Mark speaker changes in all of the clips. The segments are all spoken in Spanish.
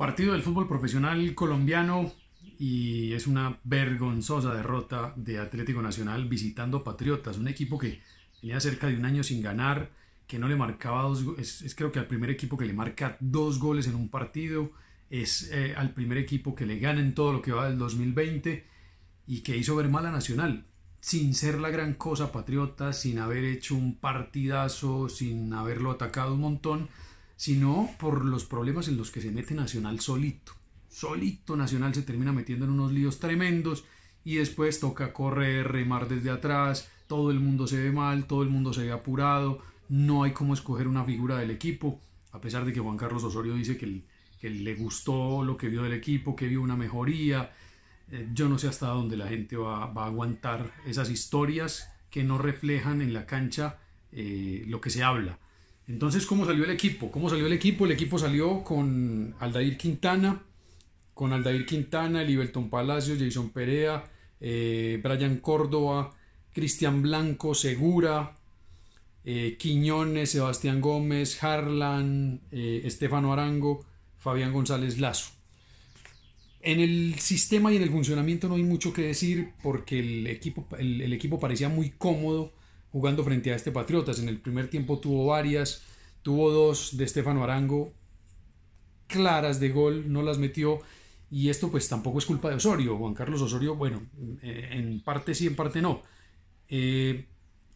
Speaker 1: Partido del fútbol profesional colombiano y es una vergonzosa derrota de Atlético Nacional visitando Patriotas, un equipo que tenía cerca de un año sin ganar, que no le marcaba dos es, es creo que al primer equipo que le marca dos goles en un partido, es eh, al primer equipo que le gana en todo lo que va del 2020 y que hizo ver mal a Nacional, sin ser la gran cosa Patriotas, sin haber hecho un partidazo, sin haberlo atacado un montón, sino por los problemas en los que se mete Nacional solito. Solito Nacional se termina metiendo en unos líos tremendos y después toca correr, remar desde atrás, todo el mundo se ve mal, todo el mundo se ve apurado, no hay cómo escoger una figura del equipo, a pesar de que Juan Carlos Osorio dice que, le gustó lo que vio del equipo, que vio una mejoría, eh, yo no sé hasta dónde la gente va, a aguantar esas historias que no reflejan en la cancha eh, lo que se habla. Entonces, ¿cómo salió el equipo? ¿Cómo salió el equipo? El equipo salió con Aldair Quintana, con Aldair Quintana, Liberton Palacios, Jason Perea, eh, Brian Córdoba, Cristian Blanco, Segura, eh, Quiñones, Sebastián Gómez, Harlan, eh, Estefano Arango, Fabián González Lazo. En el sistema y en el funcionamiento no hay mucho que decir porque el equipo, el equipo parecía muy cómodo jugando frente a este Patriotas. En el primer tiempo tuvo varias, tuvo dos de Estefano Arango claras de gol, no las metió. Y esto pues tampoco es culpa de Osorio. Juan Carlos Osorio, bueno, eh, en parte sí, en parte no. Eh,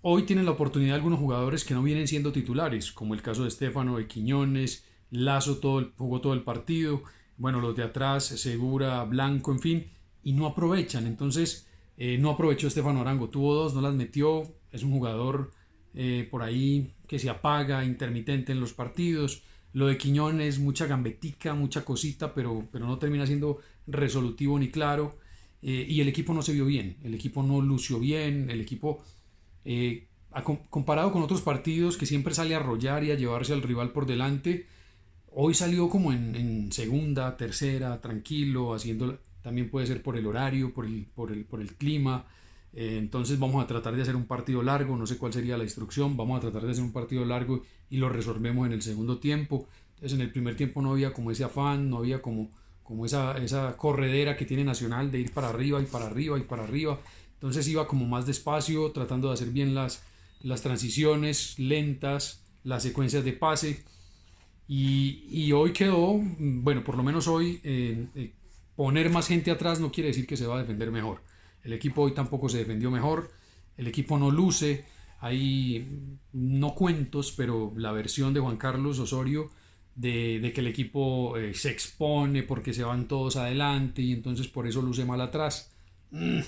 Speaker 1: hoy tienen la oportunidad algunos jugadores que no vienen siendo titulares, como el caso de Estefano, de Quiñones, Lazo todo el, jugó todo el partido, bueno, los de atrás, Segura, Blanco, en fin, y no aprovechan. Entonces, eh, no aprovechó Estefano Arango, tuvo dos, no las metió, es un jugador eh, por ahí que se apaga intermitente en los partidos. Lo de Quiñones, mucha gambetica, mucha cosita, pero, pero no termina siendo resolutivo ni claro. Eh, y el equipo no se vio bien, el equipo no lució bien, el equipo, eh, comparado con otros partidos que siempre sale a arrollar y a llevarse al rival por delante, hoy salió como en, segunda, tercera, tranquilo, haciendo, también puede ser por el horario, por el, por el, por el clima, eh, entonces vamos a tratar de hacer un partido largo, no sé cuál sería la instrucción, vamos a tratar de hacer un partido largo y lo resolvemos en el segundo tiempo. Entonces en el primer tiempo no había como ese afán, no había como, como esa, esa corredera que tiene Nacional de ir para arriba y para arriba y para arriba. Entonces iba como más despacio, tratando de hacer bien las, las transiciones lentas, las secuencias de pase. Y, hoy quedó, mm, bueno, por lo menos hoy, eh, eh, poner más gente atrás no quiere decir que se va a defender mejor. El equipo hoy tampoco se defendió mejor. El equipo no luce. Hay mm, no cuentos, pero la versión de Juan Carlos Osorio de, que el equipo eh, se expone porque se van todos adelante y entonces por eso luce mal atrás. Mm.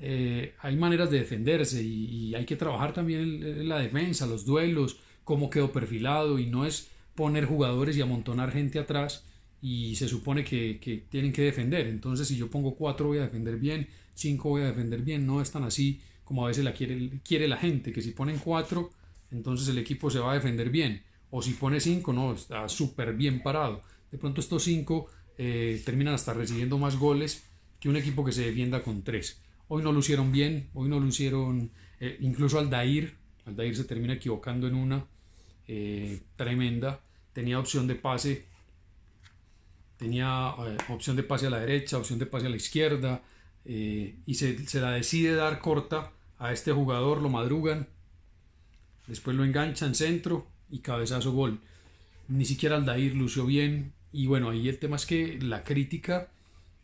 Speaker 1: Eh, hay maneras de defenderse y, hay que trabajar también la defensa, los duelos, cómo quedó perfilado y no es poner jugadores y amontonar gente atrás, y se supone que, tienen que defender. Entonces, si yo pongo cuatro voy a defender bien, cinco voy a defender bien, no es tan así como a veces la quiere, quiere la gente, que si ponen cuatro, entonces el equipo se va a defender bien, o si pone cinco, no, está súper bien parado. De pronto estos cinco eh, terminan hasta recibiendo más goles que un equipo que se defienda con tres. Hoy no lo hicieron bien, hoy no lo hicieron, eh, incluso Aldair, Aldair se termina equivocando en una eh, tremenda, tenía opción de pase tenía eh, opción de pase a la derecha, opción de pase a la izquierda, eh, y se, se, la decide dar corta a este jugador, lo madrugan, después lo enganchan centro y cabezazo gol. Ni siquiera Aldair lució bien, y bueno, ahí el tema es que la crítica,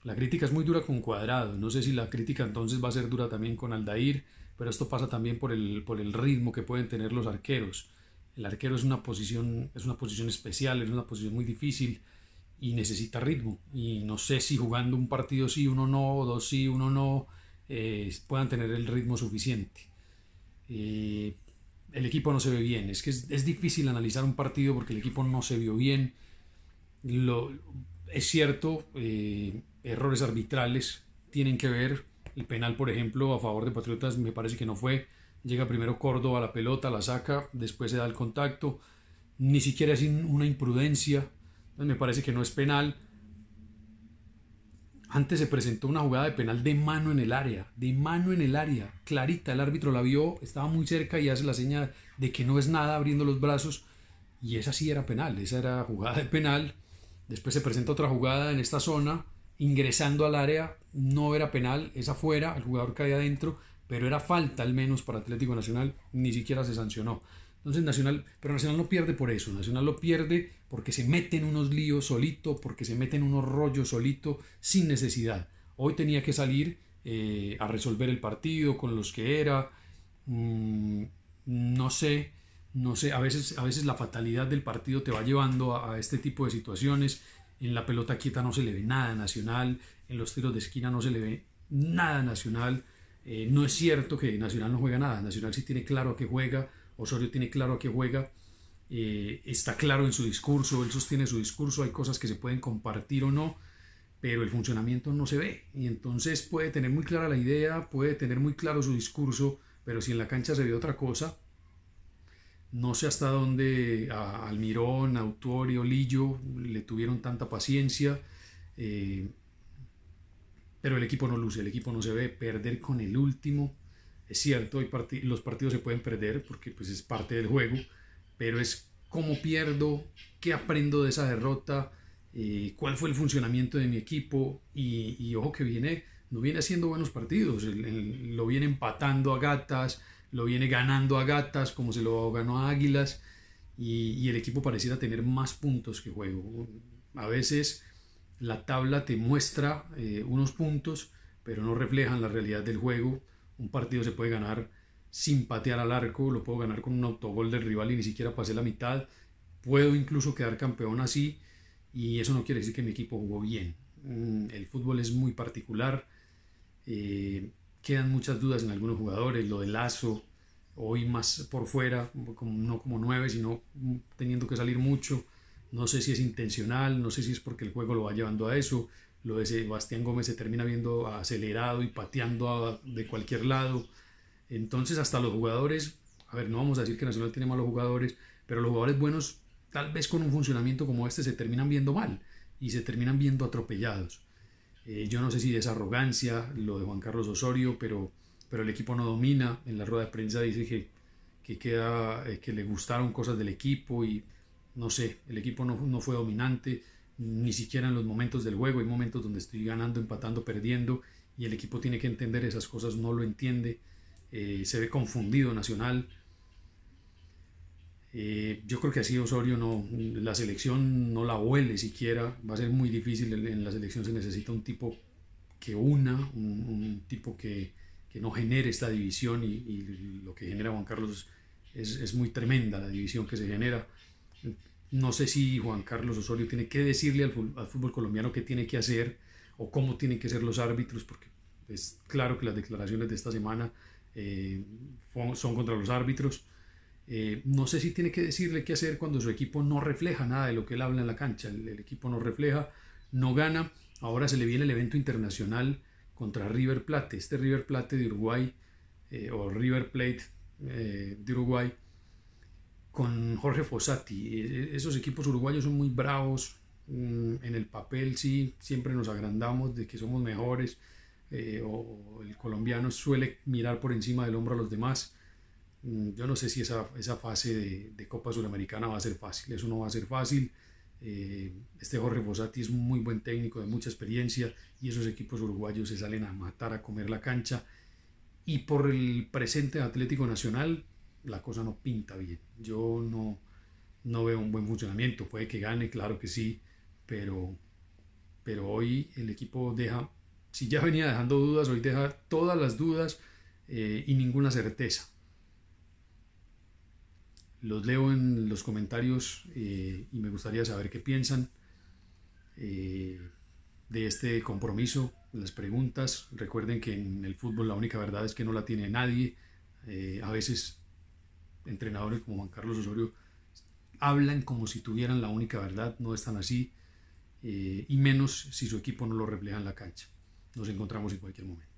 Speaker 1: la crítica es muy dura con Cuadrado, no sé si la crítica entonces va a ser dura también con Aldair, pero esto pasa también por el, por el ritmo que pueden tener los arqueros. El arquero es una posición, es una posición especial, es una posición muy difícil, y necesita ritmo. Y no sé si jugando un partido sí, uno no, dos sí, uno no, eh, puedan tener el ritmo suficiente. Eh, el equipo no se ve bien. Es que es, difícil analizar un partido porque el equipo no se vio bien. Lo, es cierto, eh, errores arbitrales tienen que ver. El penal, por ejemplo, a favor de Patriotas me parece que no fue. Llega primero Córdoba a la pelota, la saca, después se da el contacto. Ni siquiera es una imprudencia me parece que no es penal. Antes se presentó una jugada de penal de mano en el área, de mano en el área, clarita, el árbitro la vio, estaba muy cerca y hace la señal de que no es nada abriendo los brazos y esa sí era penal, esa era jugada de penal. Después se presenta otra jugada en esta zona, ingresando al área, no era penal, esa fuera, el jugador caía adentro, pero era falta al menos para Atlético Nacional, ni siquiera se sancionó. Entonces Nacional, pero Nacional no pierde por eso, Nacional lo pierde porque se mete en unos líos solito, porque se mete en unos rollos solito, sin necesidad. Hoy tenía que salir eh, a resolver el partido con los que era, mm, no sé, no sé, a veces, a veces la fatalidad del partido te va llevando a, este tipo de situaciones, en la pelota quieta no se le ve nada Nacional, en los tiros de esquina no se le ve nada Nacional, eh, no es cierto que Nacional no juega nada, Nacional sí tiene claro que juega, Osorio tiene claro a qué juega, eh, está claro en su discurso, él sostiene su discurso, hay cosas que se pueden compartir o no, pero el funcionamiento no se ve. Y entonces puede tener muy clara la idea, puede tener muy claro su discurso, pero si en la cancha se ve otra cosa, no sé hasta dónde Almirón, Autorio, Lillo le tuvieron tanta paciencia. Eh, pero el equipo no luce, el equipo no se ve. Perder con el último es cierto, los partidos se pueden perder porque pues, es parte del juego, pero es cómo pierdo, qué aprendo de esa derrota, eh, cuál fue el funcionamiento de mi equipo y, ojo que viene, no viene haciendo buenos partidos, lo viene empatando a gatas, lo viene ganando a gatas como se lo ganó a Águilas y, el equipo pareciera tener más puntos que juego. A veces la tabla te muestra eh, unos puntos, pero no reflejan la realidad del juego un partido se puede ganar sin patear al arco, lo puedo ganar con un autogol del rival y ni siquiera pasé la mitad, puedo incluso quedar campeón así y eso no quiere decir que mi equipo jugó bien. Mm, el fútbol es muy particular, eh, quedan muchas dudas en algunos jugadores, lo de Lazo, hoy más por fuera, no como nueve, sino teniendo que salir mucho, no sé si es intencional, no sé si es porque el juego lo va llevando a eso, lo de Sebastián Gómez se termina viendo acelerado y pateando de cualquier lado. Entonces hasta los jugadores, a ver, no vamos a decir que Nacional tiene malos jugadores, pero los jugadores buenos tal vez con un funcionamiento como este se terminan viendo mal y se terminan viendo atropellados. Eh, yo no sé si es arrogancia lo de Juan Carlos Osorio, pero, pero el equipo no domina. En la rueda de prensa dice que, que, eh, que le gustaron cosas del equipo y no sé, el equipo no, no fue dominante ni siquiera en los momentos del juego. Hay momentos donde estoy ganando, empatando, perdiendo y el equipo tiene que entender esas cosas, no lo entiende, eh, se ve confundido Nacional. Eh, yo creo que así Osorio no, la selección no la huele siquiera, va a ser muy difícil, en la selección se necesita un tipo que una, un, tipo que, no genere esta división y, lo que genera Juan Carlos es, es muy tremenda la división que se genera no sé si Juan Carlos Osorio tiene que decirle al fútbol, colombiano qué tiene que hacer o cómo tienen que ser los árbitros, porque es claro que las declaraciones de esta semana eh, son contra los árbitros. Eh, no sé si tiene que decirle qué hacer cuando su equipo no refleja nada de lo que él habla en la cancha. El, equipo no refleja, no gana. Ahora se le viene el evento internacional contra River Plate. Este River Plate de Uruguay eh, o River Plate de Uruguay con Jorge Fossati. E-, e-, esos equipos uruguayos son muy bravos. Mm, en el papel sí, siempre nos agrandamos de que somos mejores. Eh, o el colombiano suele mirar por encima del hombro a los demás. Mm, yo no sé si esa, fase de, Copa Sudamericana va a ser fácil. Eso no va a ser fácil. Eh, este Jorge Fossati es muy buen técnico de mucha experiencia y esos equipos uruguayos se salen a matar, a comer la cancha. Y por el presente Atlético Nacional, la cosa no pinta bien. Yo no, no veo un buen funcionamiento. Puede que gane, claro que sí, pero, pero hoy el equipo deja, si ya venía dejando dudas, hoy deja todas las dudas eh, y ninguna certeza. Los leo en los comentarios eh, y me gustaría saber qué piensan eh, de este compromiso, las preguntas. Recuerden que en el fútbol la única verdad es que no la tiene nadie. a veces entrenadores como Juan Carlos Osorio hablan como si tuvieran la única verdad, no están así, eh, y menos si su equipo no lo refleja en la cancha. Nos encontramos en cualquier momento.